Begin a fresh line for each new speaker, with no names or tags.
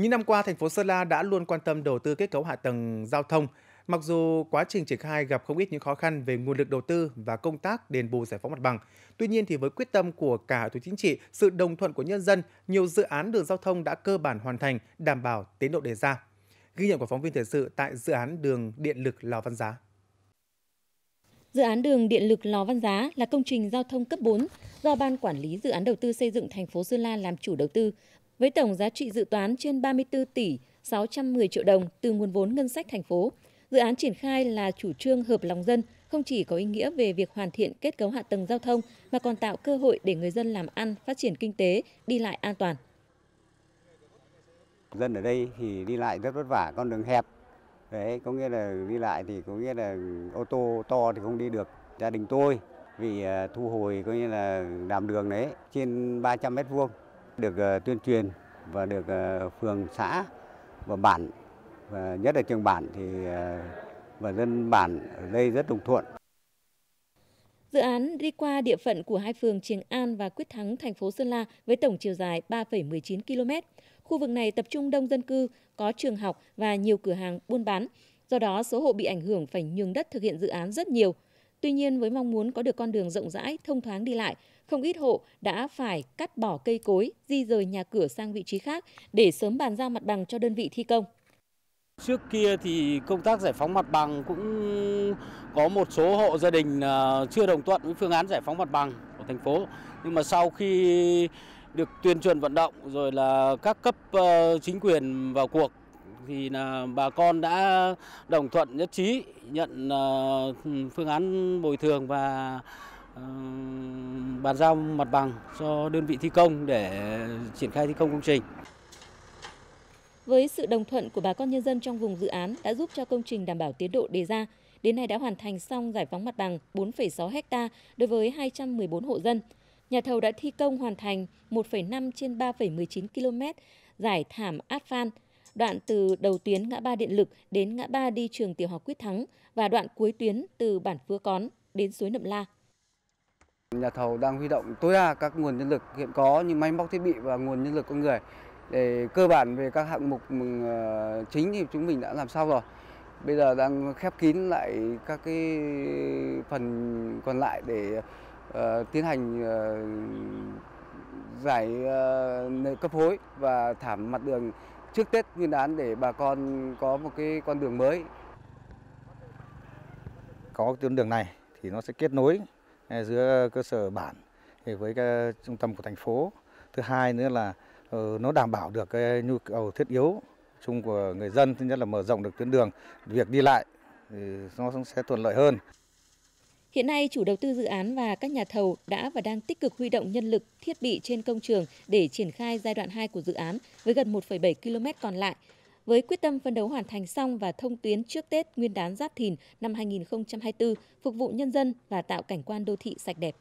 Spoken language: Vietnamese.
Những năm qua, thành phố Sơn La đã luôn quan tâm đầu tư kết cấu hạ tầng giao thông, mặc dù quá trình triển khai gặp không ít những khó khăn về nguồn lực đầu tư và công tác đền bù giải phóng mặt bằng. Tuy nhiên thì với quyết tâm của cả thủ chính trị, sự đồng thuận của nhân dân, nhiều dự án đường giao thông đã cơ bản hoàn thành, đảm bảo tiến độ đề ra. Ghi nhận của phóng viên thời sự tại dự án đường điện lực Lò Văn Giá.
Dự án đường điện lực Lò Văn Giá là công trình giao thông cấp 4 do Ban Quản lý Dự án Đầu tư xây dựng thành phố Sơn La làm chủ đầu tư với tổng giá trị dự toán trên 34 tỷ 610 triệu đồng từ nguồn vốn ngân sách thành phố. Dự án triển khai là chủ trương hợp lòng dân, không chỉ có ý nghĩa về việc hoàn thiện kết cấu hạ tầng giao thông mà còn tạo cơ hội để người dân làm ăn, phát triển kinh tế, đi lại an toàn.
Dân ở đây thì đi lại rất vất vả, con đường hẹp. Đấy, có nghĩa là đi lại thì có nghĩa là ô tô to thì không đi được. Gia đình tôi vì à, thu hồi coi như là làm đường đấy trên 300 mét vuông được ờ, tuyên truyền và được ờ, phường xã và bản và nhất là trường bản thì ờ, và dân bản ở đây rất đồng thuận.
Dự án đi qua địa phận của hai phường Triềng An và Quyết Thắng, thành phố Sơn La với tổng chiều dài 3,19 km. Khu vực này tập trung đông dân cư, có trường học và nhiều cửa hàng buôn bán. Do đó, số hộ bị ảnh hưởng phải nhường đất thực hiện dự án rất nhiều – Tuy nhiên với mong muốn có được con đường rộng rãi, thông thoáng đi lại, không ít hộ đã phải cắt bỏ cây cối, di rời nhà cửa sang vị trí khác để sớm bàn giao mặt bằng cho đơn vị thi công.
Trước kia thì công tác giải phóng mặt bằng cũng có một số hộ gia đình à, chưa đồng thuận với phương án giải phóng mặt bằng của thành phố. Nhưng mà sau khi được tuyên truyền vận động rồi là các cấp ờ, chính quyền vào cuộc thì là bà con đã đồng thuận nhất trí nhận ờ, phương án bồi thường và ờ, bàn giao mặt bằng cho đơn vị thi công để triển khai thi công công trình.
Với sự đồng thuận của bà con nhân dân trong vùng dự án đã giúp cho công trình đảm bảo tiến độ đề ra. Đến nay đã hoàn thành xong giải phóng mặt bằng 4,6 ha đối với 214 hộ dân. Nhà thầu đã thi công hoàn thành 1,5 trên 3,19 km giải thảm asphalt đoạn từ đầu tuyến ngã ba Điện Lực đến ngã ba đi trường tiểu học Quyết Thắng và đoạn cuối tuyến từ bản Phứa Cón đến suối Nậm La.
Nhà thầu đang huy động tối đa các nguồn nhân lực hiện có như máy móc thiết bị và nguồn nhân lực con người để cơ bản về các hạng mục ừ, chính thì chúng mình đã làm xong rồi. Bây giờ đang khép kín lại các cái phần còn lại để uh, tiến hành uh, giải uh, cấp phối và thảm mặt đường trước Tết Nguyên đán để bà con có một cái con đường mới.
Có tuyến đường này thì nó sẽ kết nối à, giữa cơ sở bản với cái trung tâm của thành phố. Thứ hai nữa là ờ, nó đảm bảo được cái nhu cầu thiết yếu chung của người dân, thứ nhất là mở rộng được tuyến đường, việc đi lại thì nó sẽ thuận lợi hơn.
Hiện nay, chủ đầu tư dự án và các nhà thầu đã và đang tích cực huy động nhân lực, thiết bị trên công trường để triển khai giai đoạn 2 của dự án với gần 1,7 km còn lại, với quyết tâm phân đấu hoàn thành xong và thông tuyến trước Tết Nguyên đán Giáp Thìn năm 2024, phục vụ nhân dân và tạo cảnh quan đô thị sạch đẹp.